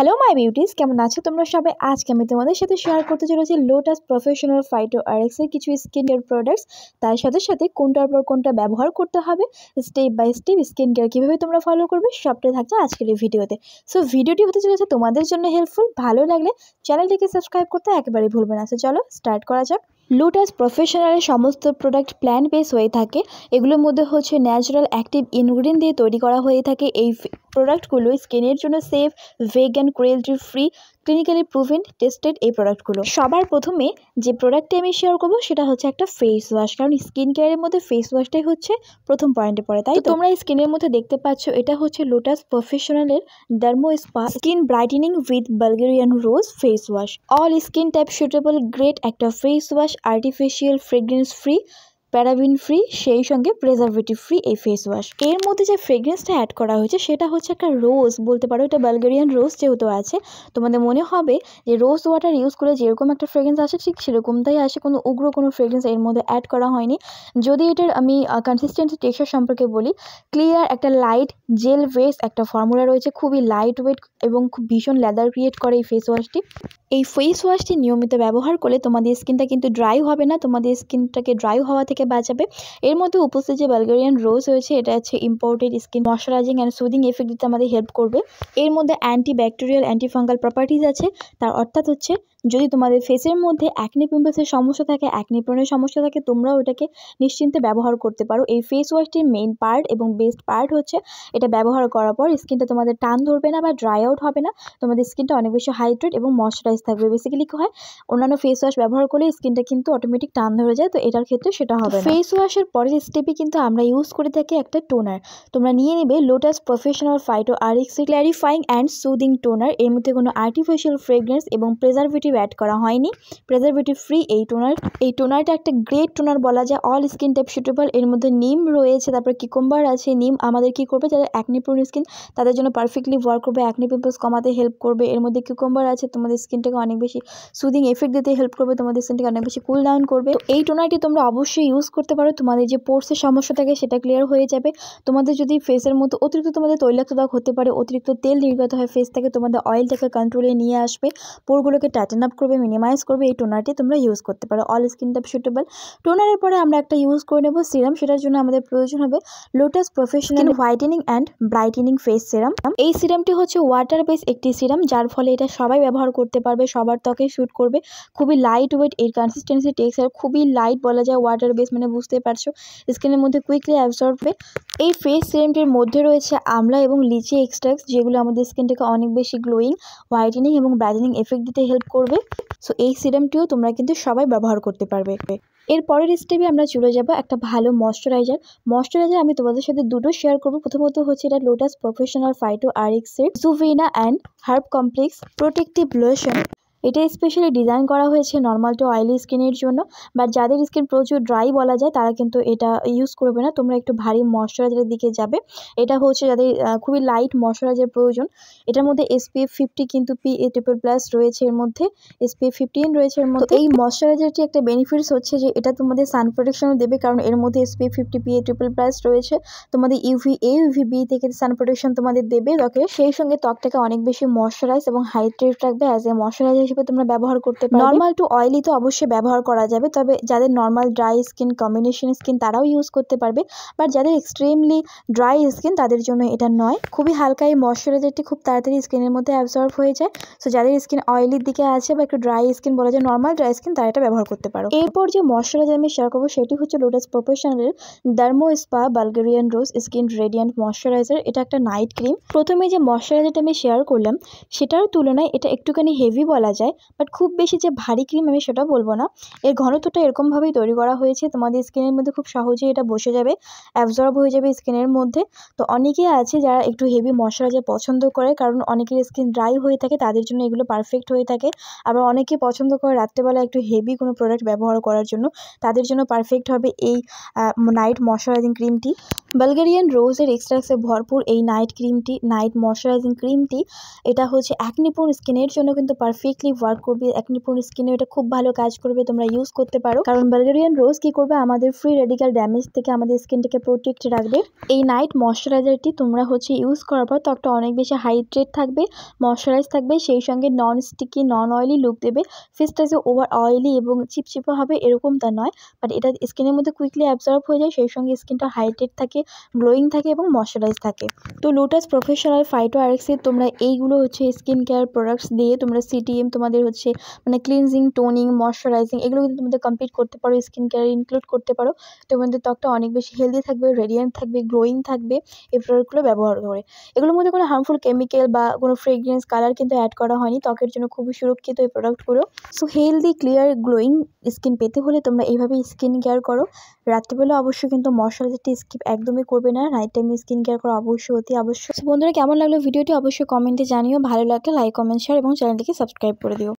hello my beauties কেমন আছো তোমরা সবাই আজকে আমি তোমাদের সাথে শেয়ার করতে চলেছি লোটাস প্রফেশনাল ফাইটো আরেক্সের কিছু স্কিন কেয়ার প্রোডাক্টস তার সাথে সাথে কোনটার পর কোনটা ব্যবহার করতে হবে step by step skin care কীভাবে তোমরা ফলো করবে সবটাই থাকছে আজকের এই ভিডিওতে সো ভিডিওটি হতে চলেছে তোমাদের জন্য হেল্পফুল ভালো লাগলে চ্যানেলটিকে সাবস্ক্রাইব করতে একেবারেই ভুলবে না সো চলো স্টার্ট করা যাক লোটাস প্রফেশনালের সমস্ত প্রোডাক্ট প্ল্যান বেস হয়ে থাকে এগুলোর মধ্যে হচ্ছে ন্যাচারাল অ্যাক্টিভ ইনগ্রিডিয়েন্ট দিয়ে তৈরি করা হয়ে থাকে এই প্রোডাক্টগুলো স্কিনের জন্য safe vegan cruelty free clinically proven tested এই প্রোডাক্টগুলো সবার প্রথমে যে প্রোডাক্টটি আমি শেয়ার করবো সেটা হচ্ছে একটা ফেস ওয়াশ কারণ স্কিন কেয়ারের মধ্যে ফেস ওয়াশটাই হচ্ছে প্রথম পয়েন্টে পড়ে তাই তোমরা স্কিনের মধ্যে দেখতে পাচ্ছ এটা হচ্ছে লোটাস প্রফেশনালের dermo spa skin brightening with Bulgarian rose face wash all skin type suitable great একটা face wash artificial fragrance free paraben free সেই সঙ্গে প্রেজারভেটিভ ফ্রি এই ফেস ওয়াশ এর মধ্যে যে ফ্রেগরেন্সটা অ্যাড করা হয়েছে সেটা হচ্ছে একটা রোজ বলতে পারো এটা বালগেরিয়ান রোজ যেহেতু আছে তোমাদের মনে হবে যে রোজ ওয়াটার ইউজ করে যেরকম একটা ফ্রেগরেন্স আসে ঠিক সেরকমটাই আসে কোনো উগ্র কোনো ফ্রেগরেন্স এর মধ্যে অ্যাড করা হয়নি যদি এটার আমি কনসিস্টেন্সি টেক্সচার সম্পর্কে বলি ক্লিয়ার একটা লাইট জেল বেস একটা ফর্মুলা রয়েছে খুবই লাইট ওয়েট এবং খুব ভীষণ লেদার ক্রিয়েট করে এই ফেস ওয়াশটি এই ফেস ওয়াশটি নিয়মিত ব্যবহার করলে তোমাদের স্কিনটা কিন্তু ড্রাই হবে না তোমাদের স্কিনটাকে ড্রাই হওয়া থেকে থেকে বাঁচাবে এর মধ্যে উপস্থিত যে বালগেরিয়ান রোজ রয়েছে এটা হচ্ছে imported skin moisturising and soothing effect দিতে আমাদের হেল্প করবে এর মধ্যে অ্যান্টি ব্যাকটেরিয়াল অ্যান্টিফাঙ্গাল প্রপার্টিজ আছে তার অর্থাৎ হচ্ছে যদি তোমাদের ফেসের মধ্যে অ্যাকনি পিম্পলসের সমস্যা থাকে অ্যাকনি প্রণের সমস্যা থাকে তোমরাও এটাকে নিশ্চিন্তে ব্যবহার করতে পারো এই ফেস ওয়াশটির মেইন পার্ট এবং বেস্ট পার্ট হচ্ছে এটা ব্যবহার করার পর স্কিনটা তোমাদের টান ধরবে না বা ড্রাই আউট হবে না তোমাদের স্কিনটা অনেক বেশি হাইড্রেট এবং ময়শ্চারাইজ থাকবে বেসিক্যালি কী হয় অন্যান্য ফেস ওয়াশ ব্যবহার করলে স্কিনটা কিন্তু অটোমেটিক টান ধরে যায় তো এটার ক্ষেত্রে সেটা হবে হবে ফেস ওয়াশের পরের স্টেপে কিন্তু আমরা ইউজ করে থাকি একটা টোনার তোমরা নিয়ে নেবে Lotus professional phyto R X clarifying and soothing toner এর মধ্যে কোনো আর্টিফিশিয়াল ফ্রেগ্রেন্স এবং প্রেজারভেটিভ অ্যাড করা হয়নি প্রেজারভেটিভ ফ্রি এই টোনার এই টোনারটা একটা গ্রেট টোনার বলা যায় অল স্কিন টাইপ সুটেবল এর মধ্যে নিম রয়েছে তারপর কিকম্বার আছে নিম আমাদের কি করবে যারা অ্যাকনি স্কিন তাদের জন্য পারফেক্টলি ওয়ার্ক করবে অ্যাকনি পিম্পলস কমাতে হেল্প করবে এর মধ্যে কিকম্বার আছে তোমাদের স্কিনটাকে অনেক বেশি সুদিং এফেক্ট দিতে হেল্প করবে তোমাদের স্কিনটাকে অনেক বেশি কুল ডাউন করবে এই টোনারটি তোমরা অবশ্যই ইউজ করতে পারো তোমাদের যে পোর্সের সমস্যা থাকে সেটা ক্লিয়ার হয়ে যাবে তোমাদের যদি ফেসের মতো অতিরিক্ত তোমাদের তৈলাক্ত দাগ হতে পারে অতিরিক্ত তেল নির্গত হয় ফেস থেকে তোমাদের অয়েলটাকে কন্ট্রোলে নিয়ে আসবে পোরগুলোকে টাইটেন আপ করবে মিনিমাইজ করবে এই টোনারটি তোমরা ইউজ করতে পারো অল স্কিন টাইপ সুটেবল টোনারের পরে আমরা একটা ইউজ করে নেব সিরাম সেটার জন্য আমাদের প্রয়োজন হবে Lotus professional whitening and brightening face serum এই সিরামটি হচ্ছে ওয়াটার বেস একটি সিরাম যার ফলে এটা সবাই ব্যবহার করতে পারবে সবার ত্বকে শ্যুট করবে খুবই লাইট ওয়েট এর কনসিস্টেন্সি টেক্সচার খুবই লাইট বলা যায় ওয়াটার বেস ফেস মানে বুঝতে পারছো স্কিনের মধ্যে কুইকলি অ্যাবসর্ব হবে এই ফেস সিরামটির মধ্যে রয়েছে আমলা এবং লিচি এক্সট্রাক্স যেগুলো আমাদের স্কিনটাকে অনেক বেশি গ্লোয়িং হোয়াইটেনিং এবং ব্রাইটেনিং এফেক্ট দিতে হেল্প করবে সো এই সিরামটিও তোমরা কিন্তু সবাই ব্যবহার করতে পারবে এর পরের স্টেপে আমরা চলে যাব একটা ভালো ময়শ্চারাইজার ময়শ্চারাইজার আমি তোমাদের সাথে দুটো শেয়ার করব প্রথমত হচ্ছে এটা লোটাস প্রফেশনাল ফাইটো আর এক্সের Juvena and herb complex protective lotion এটা স্পেশালি ডিজাইন করা হয়েছে নর্মাল টু অয়েলি স্কিনের জন্য বাট যাদের স্কিন প্রচুর ড্রাই বলা যায় তারা কিন্তু এটা ইউজ করবে না তোমরা একটু ভারী ময়শ্চারাইজারের দিকে যাবে এটা হচ্ছে যাদের খুবই লাইট ময়শ্চারাইজার প্রয়োজন এটার মধ্যে এসপিএফ ফিফটি কিন্তু পি এ ট্রিপল প্লাস রয়েছে এর মধ্যে এসপিএফ ফিফটিন রয়েছে এর মধ্যে এই ময়শ্চারাইজারটি একটা বেনিফিটস হচ্ছে যে এটা তোমাদের সান প্রোটেকশনও দেবে কারণ এর মধ্যে SPF fifty P A triple plus রয়েছে তোমাদের ইউভি এ ইউভি বি থেকে সান প্রোটেকশন তোমাদের দেবে ত্বকে সেই সঙ্গে ত্বকটাকে অনেক বেশি ময়শ্চারাইজ এবং হাইড্রেট রাখবে অ্যাজ এ ময়শ্চারাইজার হিসেবে তোমরা ব্যবহার করতে পারো নর্মাল টু অয়েলি তো অবশ্যই ব্যবহার করা যাবে তবে যাদের normal dry skin combination skin তারাও ইউজ করতে পারবে বাট যাদের এক্সট্রিমলি ড্রাই স্কিন তাদের জন্য এটা নয় খুবই হালকা এই ময়শ্চারাইজারটি খুব তাড়াতাড়ি স্কিনের মধ্যে অ্যাবজর্ব হয়ে যায় সো যাদের স্কিন অয়েলির দিকে আছে বা একটু ড্রাই স্কিন বলা যায় নর্মাল ড্রাই স্কিন তারা এটা ব্যবহার করতে পারো এরপর যে ময়শ্চারাইজার আমি শেয়ার করবো সেটি হচ্ছে লোটাস প্রফেশনালের dermo spa Bulgarian rose skin radiant moisturiser এটা একটা নাইট ক্রিম প্রথমে যে ময়শ্চারাইজারটা আমি শেয়ার করলাম সেটার তুলনায় এটা একটুখানি হেভি বলা যায় বাট খুব বেশি যে ভারী ক্রিম আমি সেটা বলবো না এর ঘনত্বটা এরকমভাবেই তৈরি করা হয়েছে তোমাদের স্কিনের মধ্যে খুব সহজেই এটা বসে যাবে অ্যাবজর্ব হয়ে যাবে স্কিনের মধ্যে তো অনেকেই আছে যারা একটু হেভি ময়শ্চারাইজার পছন্দ করে কারণ অনেকের স্কিন ড্রাই হয়ে থাকে তাদের জন্য এগুলো পারফেক্ট হয়ে থাকে আবার অনেকে পছন্দ করে রাত্রেবেলা একটু হেভি কোনো প্রোডাক্ট ব্যবহার করার জন্য তাদের জন্য পারফেক্ট হবে এই নাইট ময়শ্চারাইজিং ক্রিমটি বালগেরিয়ান রোজের এক্সট্রাক্সে ভরপুর এই নাইট ক্রিমটি নাইট ময়শ্চারাইজিং ক্রিমটি এটা হচ্ছে একনিপুর স্কিনের জন্য কিন্তু পারফেক্টলি অবশ্যই ওয়ার্ক করবে একনি পুরো স্কিনে এটা খুব ভালো কাজ করবে তোমরা ইউজ করতে পারো কারণ বালগেরিয়ান রোজ কি করবে আমাদের ফ্রি রেডিকাল ড্যামেজ থেকে আমাদের স্কিনটাকে প্রোটেক্ট রাখবে এই নাইট ময়শ্চারাইজারটি তোমরা হচ্ছে ইউজ করার পর ত্বকটা অনেক বেশি হাইড্রেট থাকবে ময়শ্চারাইজ থাকবে সেই সঙ্গে non sticky non oily look দেবে ফেসটা যে ওভার অয়েলি এবং চিপচিপে হবে এরকম তা নয় বাট এটা স্কিনের মধ্যে কুইকলি অ্যাবজর্ব হয়ে যায় সেই সঙ্গে স্কিনটা হাইড্রেট থাকে গ্লোয়িং থাকে এবং ময়শ্চারাইজ থাকে তো লোটাস প্রফেশনাল ফাইটো আরেক্সি তোমরা এইগুলো হচ্ছে স্কিন কেয়ার প্রোডাক্টস দিয়ে তোমরা সিটিএম তোমাদের হচ্ছে মানে ক্লিনজিং টোনিং ময়শ্চারাইজিং এগুলো কিন্তু তোমাদের কমপ্লিট করতে পারো স্কিন কেয়ার ইনক্লুড করতে পারো তোমাদের ত্বকটা অনেক বেশি হেলদি থাকবে রেডিয়েন্ট থাকবে গ্লোয়িং থাকবে এই প্রোডাক্টগুলো ব্যবহার করে এগুলোর মধ্যে কোনো হার্মফুল কেমিক্যাল বা কোনো ফ্রেগ্রেন্স কালার কিন্তু অ্যাড করা হয়নি ত্বকের জন্য খুবই সুরক্ষিত এই প্রোডাক্টগুলো so healthy clear glowing skin পেতে হলে তোমরা এইভাবে স্কিন কেয়ার করো রাত্রিবেলা অবশ্যই কিন্তু ময়শ্চারাইজারটি স্কিপ একদমই করবে না নাইট টাইমে স্কিন কেয়ার করা অবশ্যই অতি আবশ্যক বন্ধুরা কেমন লাগলো ভিডিওটি অবশ্যই কমেন্টে জানিও ভালো লাগলে লাইক কমেন্ট শেয়ার এবং চ্যানেলটিকে সাবস্ক্রাইব করো করে দিও